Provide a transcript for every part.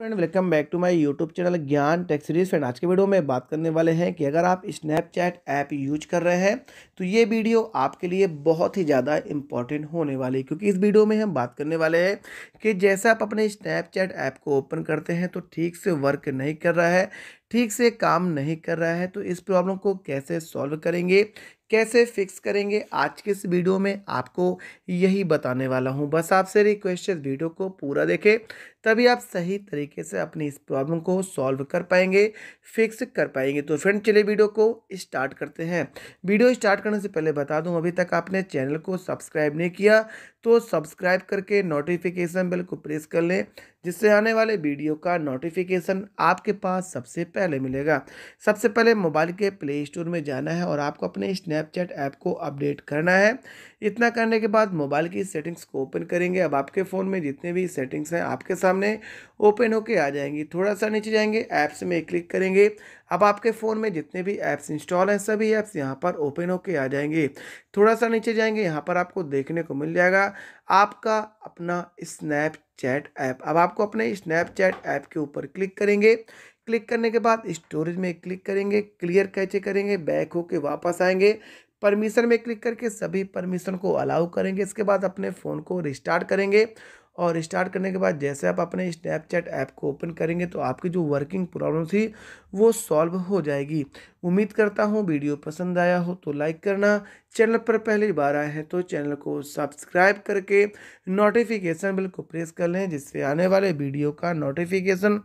friend welcome back to my YouTube channel Gyan tech series friend आज के video में बात करने वाले हैं कि अगर आप स्नैपचैट ऐप यूज कर रहे हैं तो ये वीडियो आपके लिए बहुत ही ज़्यादा इंपॉर्टेंट होने वाली है क्योंकि इस वीडियो में हम बात करने वाले हैं कि जैसे आप अपने स्नैपचैट ऐप को ओपन करते हैं तो ठीक से वर्क नहीं कर रहा है ठीक से काम नहीं कर रहा है तो इस प्रॉब्लम को कैसे सॉल्व करेंगे कैसे फिक्स करेंगे आज के इस वीडियो में आपको यही बताने वाला हूं बस आपसे रिक्वेस्ट है वीडियो को पूरा देखें तभी आप सही तरीके से अपनी इस प्रॉब्लम को सॉल्व कर पाएंगे फिक्स कर पाएंगे तो फ्रेंड चलिए वीडियो को स्टार्ट करते हैं वीडियो स्टार्ट करने से पहले बता दूं अभी तक आपने चैनल को सब्सक्राइब नहीं किया तो सब्सक्राइब करके नोटिफिकेशन बिल को प्रेस कर लें जिससे आने वाले वीडियो का नोटिफिकेशन आपके पास सबसे पहले मिलेगा सबसे पहले मोबाइल के प्ले स्टोर में जाना है और आपको अपने स्नैपचैट ऐप को अपडेट करना है इतना करने के बाद मोबाइल की सेटिंग्स को ओपन करेंगे अब आपके फ़ोन में जितने भी सेटिंग्स हैं आपके सामने ओपन होके आ जाएंगी थोड़ा सा नीचे जाएंगे ऐप्स में क्लिक करेंगे अब आपके फ़ोन में जितने भी ऐप्स इंस्टॉल हैं सभी ऐप्स यहाँ पर ओपन होके आ जाएंगे थोड़ा सा नीचे जाएंगे यहाँ पर आपको देखने को मिल जाएगा आपका अपना स्नैपचैट ऐप अब आपको अपने स्नैपचैट ऐप के ऊपर क्लिक करेंगे क्लिक करने के बाद स्टोरेज में क्लिक करेंगे क्लियर कैचे करेंगे बैक होके वापस आएंगे परमिशन में क्लिक करके सभी परमिशन को अलाउ करेंगे इसके बाद अपने फ़ोन को रिस्टार्ट करेंगे और स्टार्ट करने के बाद जैसे आप अपने स्नैपचैट ऐप को ओपन करेंगे तो आपकी जो वर्किंग प्रॉब्लम थी वो सॉल्व हो जाएगी उम्मीद करता हूँ वीडियो पसंद आया हो तो लाइक करना चैनल पर पहली बार आए हैं तो चैनल को सब्सक्राइब करके नोटिफिकेशन बिल को प्रेस कर लें जिससे आने वाले वीडियो का नोटिफिकेशन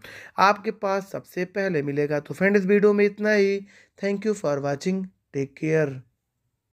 आपके पास सबसे पहले मिलेगा तो फ्रेंड इस वीडियो में इतना ही thank you for watching take care